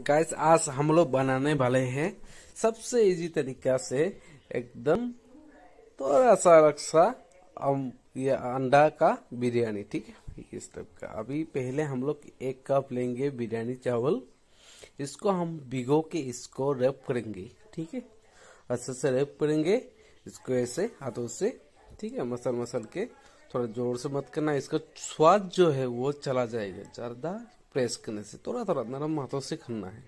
gas आज हम लोग बनाने वाले हैं सबसे इजी तरीका से एकदम थोड़ा सा रक्षा हम ये अंडा का बिरयानी ठीक है इस टाइप का अभी पहले हम लोग एक कप लेंगे बिरयानी चावल इसको हम भिगो के इसको रेप करेंगे ठीक है अच्छे से रेप करेंगे इसको ऐसे हाथों से ठीक है मसल मसल के थोड़ा जोर से मत करना इसका स्वाद जो है वो चला जाएगा ज़्यादा प्रेस करने से थोड़ा थोड़ा नरम हाथों से खनना है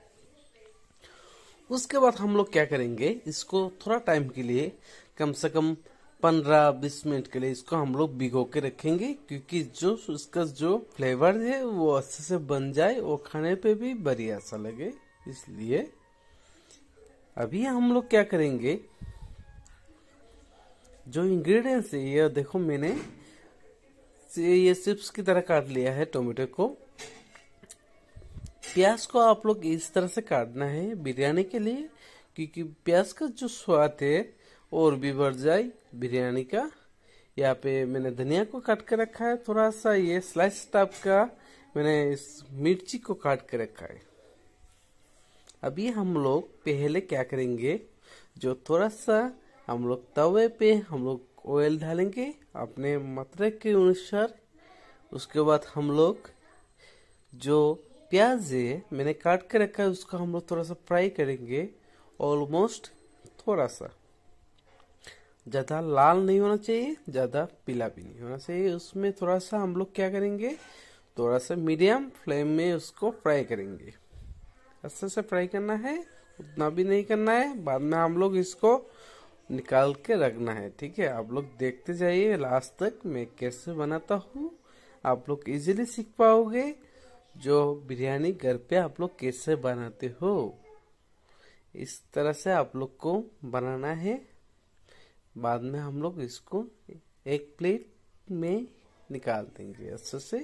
उसके बाद हम लोग क्या करेंगे इसको थोड़ा टाइम के लिए कम से कम पंद्रह बीस मिनट के लिए इसको हम लोग भिगो के रखेंगे क्योंकि जो इसका जो फ्लेवर है वो अच्छे से बन जाए वो खाने पे भी बढ़िया सा लगे इसलिए अभी हम लोग क्या करेंगे जो इंग्रेडिएंट्स है ये देखो मैंने ये सिप्स की तरह काट लिया है टोमेटो को प्याज को आप लोग इस तरह से काटना है बिरयानी के लिए क्योंकि प्याज का जो स्वाद है और भी बढ़ जाए बिरयानी का यहाँ पे मैंने धनिया को काट के रखा है थोड़ा सा ये स्लाइस टाइप का मैंने इस मिर्ची को काट के रखा है अभी हम लोग पहले क्या करेंगे जो थोड़ा सा हम लोग तवे पे हम लोग ऑयल डालेंगे अपने मात्रा के अनुसार उसके बाद हम लोग जो प्याज है मैंने काट के रखा है उसको हम लोग थोड़ा सा फ्राई करेंगे ऑलमोस्ट थोड़ा सा ज़्यादा लाल नहीं होना चाहिए ज़्यादा पीला भी नहीं होना चाहिए उसमें थोड़ा सा हम लोग क्या करेंगे थोड़ा सा मीडियम फ्लेम में उसको फ्राई करेंगे अच्छे से फ्राई करना है उतना भी नहीं करना है बाद में हम लोग इसको निकाल के रखना है ठीक है आप लोग देखते जाइए लास्ट तक मैं कैसे बनाता हूँ आप लोग इजीली सीख पाओगे जो बिरयानी घर पे आप लोग कैसे बनाते हो इस तरह से आप लोग को बनाना है बाद में हम लोग इसको एक प्लेट में निकाल देंगे अच्छे से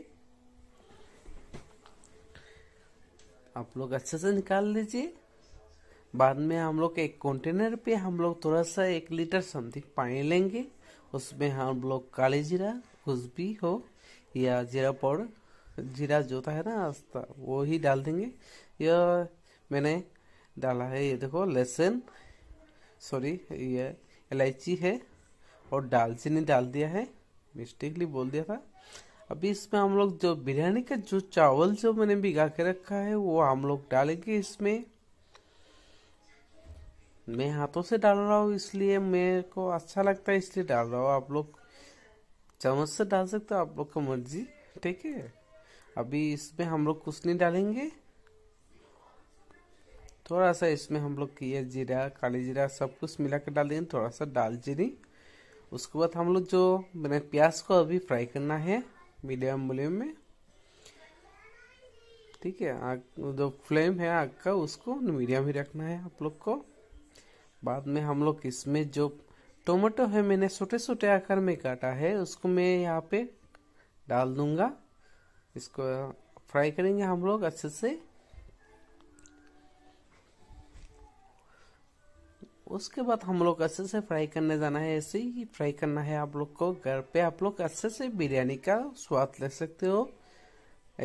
आप लोग अच्छे से निकाल लीजिए बाद में हम लोग एक कंटेनर पे हम लोग थोड़ा सा एक लीटर समथिंग पानी लेंगे उसमें हम लोग काली जीरा कुछ भी हो या जीरा पाउडर जीरा जोता है ना आस्ता वो ही डाल देंगे यह मैंने डाला है ये देखो लहसुन सॉरी ये इलायची है और दालचीनी डाल दिया है मिस्टेकली बोल दिया था अभी इसमें हम लोग जो बिरयानी का जो चावल जो मैंने भिगा के रखा है वो हम लोग डालेंगे इसमें मैं हाथों से डाल रहा हूँ इसलिए मेरे को अच्छा लगता है इसलिए डाल रहा हूँ आप लोग चम्मच से डाल सकते हो आप लोग का मर्जी ठीक है अभी इसमें हम लोग कुछ नहीं डालेंगे थोड़ा सा इसमें हम लोग किए जीरा काली जीरा सब कुछ मिला कर डाल देंगे थोड़ा सा दालचीनी उसके बाद हम लोग जो मैंने प्याज को अभी फ्राई करना है मीडियम फ्लेम में ठीक है आग जो फ्लेम है आग का उसको मीडियम ही रखना है आप लोग को बाद में हम लोग इसमें जो टोमेटो है मैंने छोटे छोटे आकार में काटा है उसको मैं यहाँ पे डाल दूंगा इसको फ्राई करेंगे हम लोग अच्छे से उसके बाद हम लोग अच्छे से फ्राई करने जाना है ऐसे ही फ्राई करना है आप लोग को घर पे आप लोग अच्छे से बिरयानी का स्वाद ले सकते हो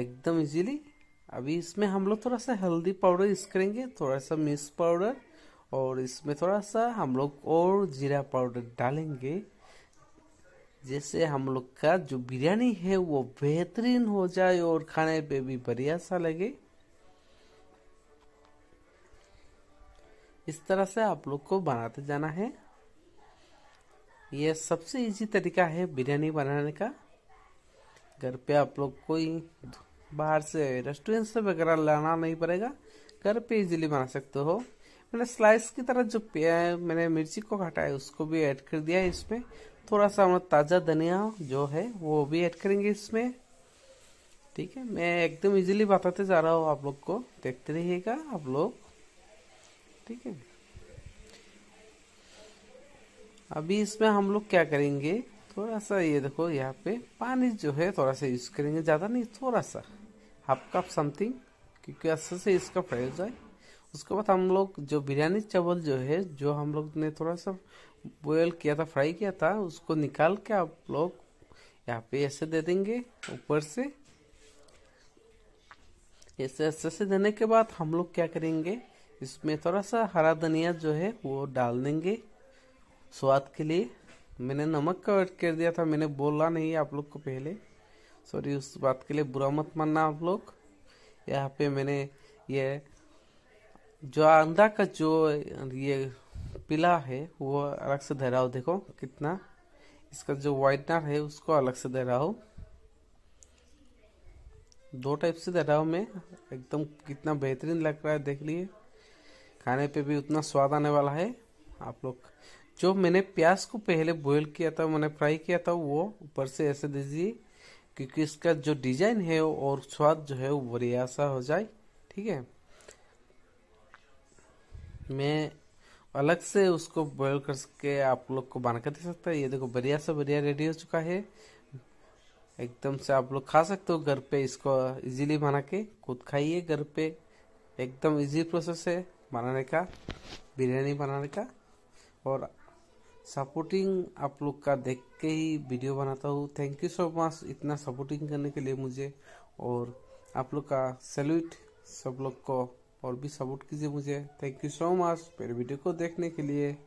एकदम इजीली अभी इसमें हम लोग थोड़ा सा हल्दी पाउडर यूज करेंगे थोड़ा सा मिर्च पाउडर और इसमें थोड़ा सा हम लोग और जीरा पाउडर डालेंगे जिससे हम लोग का जो बिरयानी है वो बेहतरीन हो जाए और खाने पे भी बढ़िया सा लगे इस तरह से आप लोग को बनाते जाना है यह सबसे इजी तरीका है बिरयानी बनाने का घर पे आप लोग कोई बाहर से रेस्टोरेंट से वगैरह लाना नहीं पड़ेगा घर पे इजीली बना सकते हो मैंने स्लाइस की तरह जो मैंने मिर्ची को काटा है उसको भी ऐड कर दिया है इसमें थोड़ा सा हमारा ताज़ा धनिया जो है वो भी ऐड करेंगे इसमें ठीक है मैं एकदम इजीली बताते जा रहा हूँ आप लोग को देखते रहिएगा आप लोग ठीक है अभी इसमें हम लोग क्या करेंगे थोड़ा सा ये देखो यहाँ पे पानी जो है थोड़ा सा यूज करेंगे ज़्यादा नहीं थोड़ा सा हाफ कप समथिंग क्योंकि अच्छे से इसका फ्रेश जाए उसके बाद हम लोग जो बिरयानी चावल जो है जो हम लोग ने थोड़ा सा बॉयल किया था फ्राई किया था उसको निकाल के आप लोग यहाँ पे ऐसे दे देंगे ऊपर से ऐसे ऐसे से देने के बाद हम लोग क्या करेंगे इसमें थोड़ा सा हरा धनिया जो है वो डाल देंगे स्वाद के लिए मैंने नमक का ऐड कर दिया था मैंने बोला नहीं आप लोग को पहले सॉरी उस बात के लिए बुरा मत मानना आप लोग यहाँ पे मैंने ये जो अंडा का जो ये पीला है वो अलग से दे रहा हूँ देखो कितना इसका जो वाइटनर है उसको अलग से दे रहा हूँ दो टाइप से दे रहा हूँ मैं एकदम कितना बेहतरीन लग रहा है देख लिए खाने पे भी उतना स्वाद आने वाला है आप लोग जो मैंने प्याज को पहले बॉयल किया था मैंने फ्राई किया था वो ऊपर से ऐसे दीजिए क्योंकि इसका जो डिजाइन है और स्वाद जो है वो बढ़िया सा हो जाए ठीक है मैं अलग से उसको बॉयल करके आप लोग को बना दे सकता है ये देखो बढ़िया से बढ़िया रेडी हो चुका है एकदम से आप लोग खा सकते हो घर पे इसको इजीली बना के खुद खाइए घर पे एकदम इजी प्रोसेस है बनाने का बिरयानी बनाने का और सपोर्टिंग आप लोग का देख के ही वीडियो बनाता हूँ थैंक यू सो मच इतना सपोर्टिंग करने के लिए मुझे और आप लोग का सैल्यूट सब लोग को और भी सपोर्ट कीजिए मुझे थैंक यू सो मच मेरे वीडियो को देखने के लिए